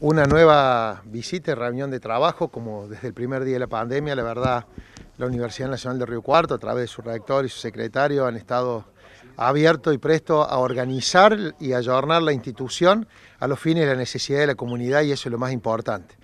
una nueva visita y reunión de trabajo, como desde el primer día de la pandemia, la verdad, la Universidad Nacional de Río Cuarto, a través de su rector y su secretario, han estado abiertos y prestos a organizar y ayornar la institución a los fines de la necesidad de la comunidad y eso es lo más importante.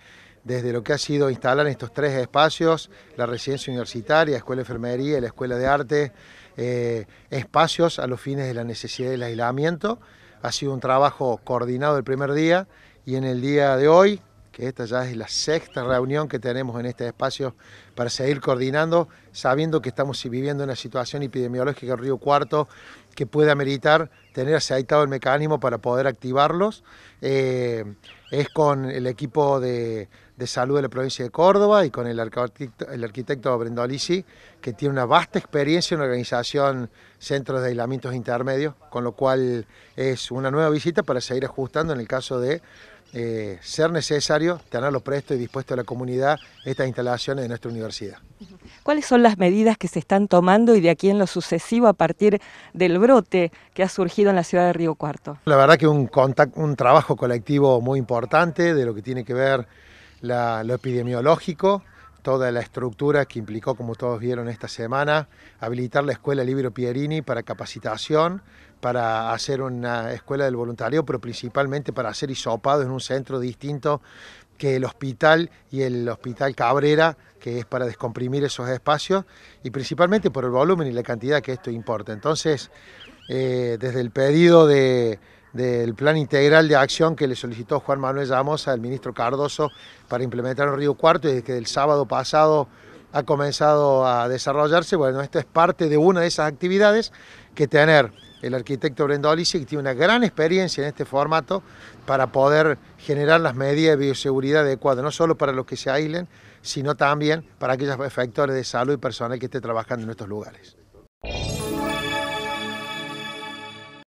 Desde lo que ha sido instalar en estos tres espacios, la residencia universitaria, la escuela de enfermería y la escuela de arte, eh, espacios a los fines de la necesidad del aislamiento. Ha sido un trabajo coordinado el primer día y en el día de hoy, que esta ya es la sexta reunión que tenemos en este espacio para seguir coordinando, sabiendo que estamos viviendo una situación epidemiológica en Río Cuarto que puede ameritar tener aceitado el mecanismo para poder activarlos eh, es con el equipo de, salud de la provincia de Córdoba y con el arquitecto, el arquitecto Brendolisi, que tiene una vasta experiencia en organización centros de aislamientos intermedios, con lo cual es una nueva visita para seguir ajustando en el caso de eh, ser necesario tenerlo presto y dispuesto a la comunidad estas instalaciones de nuestra universidad. ¿Cuáles son las medidas que se están tomando y de aquí en lo sucesivo a partir del brote que ha surgido en la ciudad de Río Cuarto? La verdad que un, un trabajo colectivo muy importante de lo que tiene que ver lo epidemiológico, toda la estructura que implicó, como todos vieron esta semana, habilitar la Escuela Libro Pierini para capacitación, para hacer una escuela del voluntario, pero principalmente para hacer isopado en un centro distinto que el hospital y el hospital Cabrera, que es para descomprimir esos espacios, y principalmente por el volumen y la cantidad que esto importa. Entonces, eh, desde el pedido de del plan integral de acción que le solicitó Juan Manuel Llamosa al ministro Cardoso para implementar en Río Cuarto y que el sábado pasado ha comenzado a desarrollarse. Bueno, esta es parte de una de esas actividades que tener el arquitecto Brendo que tiene una gran experiencia en este formato para poder generar las medidas de bioseguridad adecuadas, no solo para los que se aislen, sino también para aquellos efectores de salud y personal que esté trabajando en estos lugares.